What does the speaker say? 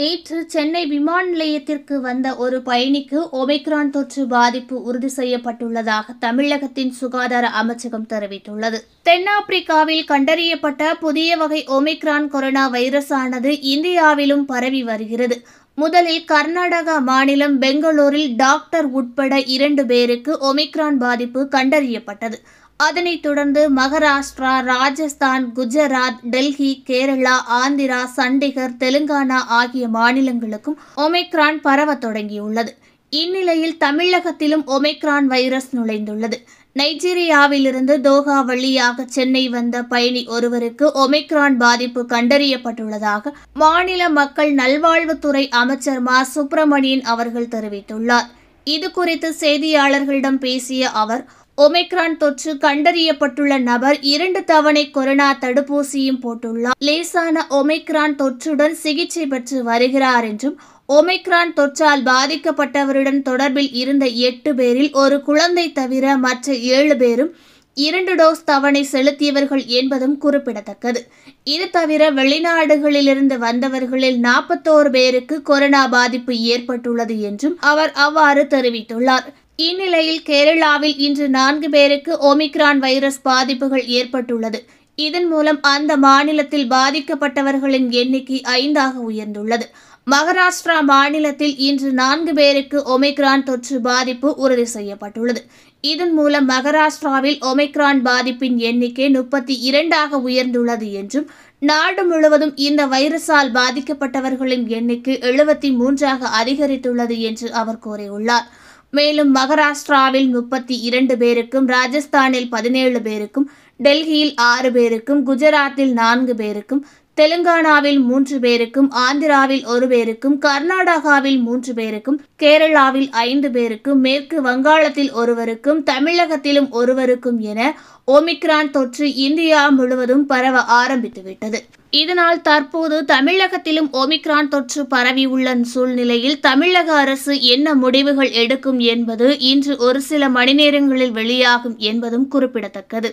நேற்று சென்னை விமான நிலையத்திற்கு வந்த ஒரு பயணிக்கு ஒமைக்ரான் தொற்று பாதிப்பு உறுதி செய்யப்பட்டுள்ளதாக தமிழகத்தின் சுகாதார அமைச்சகம் தெரிவித்துள்ளது தென்னாப்பிரிக்காவில் கண்டறியப்பட்ட புதிய வகை ஒமைக்ரான் கொரோனா வைரஸானது இந்தியாவிலும் பரவி வருகிறது முதலில் கர்நாடகா மாநிலம் பெங்களூரில் டாக்டர் உட்பட இரண்டு பேருக்கு ஒமிக்ரான் பாதிப்பு கண்டறியப்பட்டது அதனைத் தொடர்ந்து மகாராஷ்டிரா ராஜஸ்தான் குஜராத் டெல்லி கேரளா ஆந்திரா சண்டிகர் தெலுங்கானா ஆகிய மாநிலங்களுக்கும் ஒமேக்ரான் பரவ தொடங்கியுள்ளது இந்நிலையில் தமிழகத்திலும் ஒமைக்ரான் வைரஸ் நுழைந்துள்ளது நைஜீரியாவிலிருந்து தோஹா வழியாக சென்னை வந்த பயணி ஒருவருக்கு ஒமிக்ரான் பாதிப்பு கண்டறியப்பட்டுள்ளதாக மாநில மக்கள் நல்வாழ்வுத்துறை அமைச்சர் மா சுப்பிரமணியன் அவர்கள் தெரிவித்துள்ளார் இது குறித்து செய்தியாளர்களிடம் பேசிய அவர் ஒமைக்ரான் தொற்று கண்டறியப்பட்டுள்ள நபர் இரண்டு தவணை கொரோனா தடுப்பூசியும் போட்டுள்ளார் லேசான ஒமைக்ரான் தொற்றுடன் சிகிச்சை பெற்று வருகிறார் என்றும் ஒமைக்ரான் தொற்றால் பாதிக்கப்பட்டவருடன் தொடர்பில் இருந்த எட்டு பேரில் ஒரு குழந்தை தவிர மற்ற ஏழு பேரும் இரண்டு டோஸ் தவணை செலுத்தியவர்கள் என்பதும் குறிப்பிடத்தக்கது இது தவிர வெளிநாடுகளிலிருந்து வந்தவர்களில் நாற்பத்தோரு பேருக்கு கொரோனா பாதிப்பு ஏற்பட்டுள்ளது என்றும் அவர் அவ்வாறு தெரிவித்துள்ளார் இந்நிலையில் கேரளாவில் இன்று நான்கு பேருக்கு ஒமிக்ரான் வைரஸ் பாதிப்புகள் ஏற்பட்டுள்ளது இதன் மூலம் அந்த மாநிலத்தில் பாதிக்கப்பட்டவர்களின் எண்ணிக்கை ஐந்தாக உயர்ந்துள்ளது மகாராஷ்டிரா மாநிலத்தில் இன்று நான்கு பேருக்கு ஒமிக்ரான் தொற்று பாதிப்பு உறுதி செய்யப்பட்டுள்ளது இதன் மூலம் மகாராஷ்டிராவில் ஒமிக்ரான் பாதிப்பின் எண்ணிக்கை முப்பத்தி இரண்டாக உயர்ந்துள்ளது என்றும் நாடு முழுவதும் இந்த வைரஸால் பாதிக்கப்பட்டவர்களின் எண்ணிக்கை எழுபத்தி மூன்றாக அதிகரித்துள்ளது என்று அவர் கூறியுள்ளார் மேலும் மகாராஷ்டிராவில் முப்பத்தி இரண்டு பேருக்கும் ராஜஸ்தானில் பதினேழு பேருக்கும் டெல்லியில் ஆறு பேருக்கும் குஜராத்தில் நான்கு பேருக்கும் தெலுங்கானாவில் மூன்று பேருக்கும் ஆந்திராவில் ஒரு பேருக்கும் கர்நாடகாவில் மூன்று பேருக்கும் கேரளாவில் ஐந்து பேருக்கும் மேற்கு வங்காளத்தில் ஒருவருக்கும் தமிழகத்திலும் ஒருவருக்கும் என ஒமிக்ரான் தொற்று இந்தியா முழுவதும் பரவ ஆரம்பித்துவிட்டது இதனால் தற்போது தமிழகத்திலும் ஒமிக்ரான் தொற்று பரவி உள்ள சூழ்நிலையில் தமிழக அரசு என்ன முடிவுகள் எடுக்கும் என்பது இன்று ஒரு சில மணி நேரங்களில் வெளியாகும் என்பதும் குறிப்பிடத்தக்கது